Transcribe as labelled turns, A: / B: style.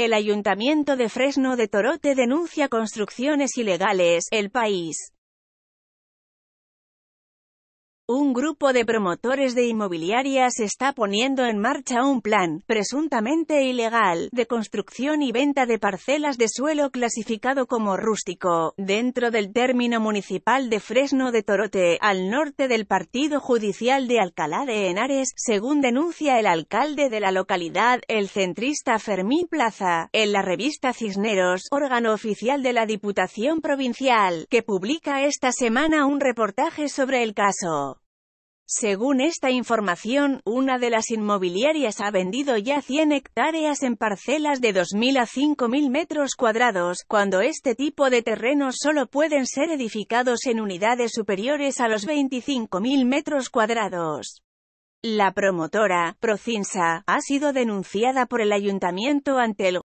A: El Ayuntamiento de Fresno de Torote denuncia construcciones ilegales. El país. Un grupo de promotores de inmobiliarias está poniendo en marcha un plan, presuntamente ilegal, de construcción y venta de parcelas de suelo clasificado como rústico, dentro del término municipal de Fresno de Torote, al norte del partido judicial de Alcalá de Henares, según denuncia el alcalde de la localidad, el centrista Fermín Plaza, en la revista Cisneros, órgano oficial de la Diputación Provincial, que publica esta semana un reportaje sobre el caso. Según esta información, una de las inmobiliarias ha vendido ya 100 hectáreas en parcelas de 2.000 a 5.000 metros cuadrados, cuando este tipo de terrenos solo pueden ser edificados en unidades superiores a los 25.000 metros cuadrados. La promotora, Procinsa, ha sido denunciada por el ayuntamiento ante el